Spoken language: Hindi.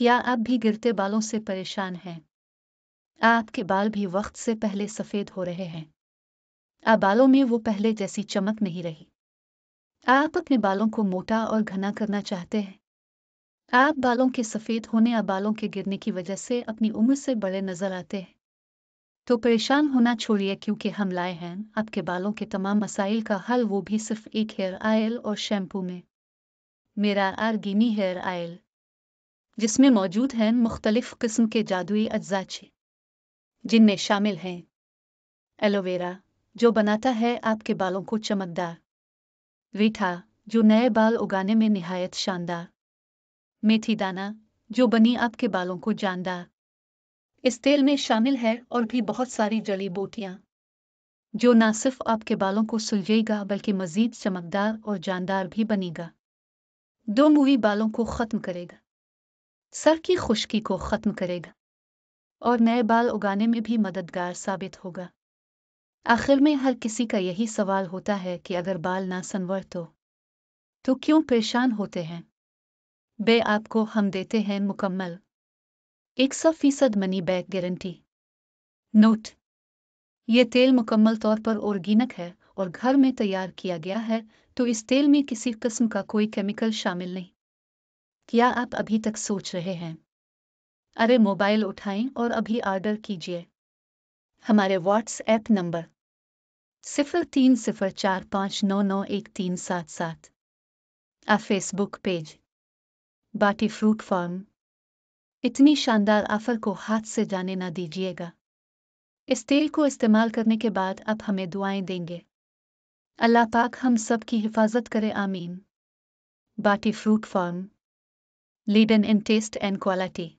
या आप भी गिरते बालों से परेशान हैं आपके बाल भी वक्त से पहले सफेद हो रहे हैं आप बालों में वो पहले जैसी चमक नहीं रही आप अपने बालों को मोटा और घना करना चाहते हैं आप बालों के सफेद होने या बालों के गिरने की वजह से अपनी उम्र से बड़े नजर आते हैं तो परेशान होना छोड़िए क्योंकि हम लाए हैं आपके बालों के तमाम मसाइल का हल वो भी सिर्फ एक हेयर आयल और शैम्पू में मेरा आर्गिनी हेयर आयल जिसमें मौजूद हैं मुख्तलिफ किस्म के जादुई अज्जाचे जिनमें शामिल हैं एलोवेरा जो बनाता है आपके बालों को चमकदार रीठा जो नए बाल उगाने में निहायत शानदार मेथी दाना जो बनी आपके बालों को जानदार इस तेल में शामिल है और भी बहुत सारी जड़ी बूटियाँ जो न सिर्फ आपके बालों को सुलझेगा बल्कि मजीद चमकदार और जानदार भी बनेगा दो मुवी बालों को ख़त्म करेगा सर की खुश्की को ख़त्म करेगा और नए बाल उगाने में भी मददगार साबित होगा आखिर में हर किसी का यही सवाल होता है कि अगर बाल ना संवर तो तो क्यों परेशान होते हैं बे आपको हम देते हैं मुकम्मल एक सौ फीसद मनी बैक गारंटी नोट ये तेल मुकम्मल तौर पर ऑर्गेनिक है और घर में तैयार किया गया है तो इस तेल में किसी किस्म का कोई केमिकल शामिल नहीं क्या आप अभी तक सोच रहे हैं अरे मोबाइल उठाएं और अभी ऑर्डर कीजिए हमारे व्हाट्सएप नंबर सिफर तीन सिफर चार पाँच नौ नौ एक तीन सात सात आ फेसबुक पेज बाटी फ्रूट फार्म इतनी शानदार ऑफर को हाथ से जाने ना दीजिएगा इस तेल को इस्तेमाल करने के बाद आप हमें दुआएं देंगे अल्लाह पाक हम सब की हिफाजत करे आमीन बाटी fruit farm Leading in taste and quality.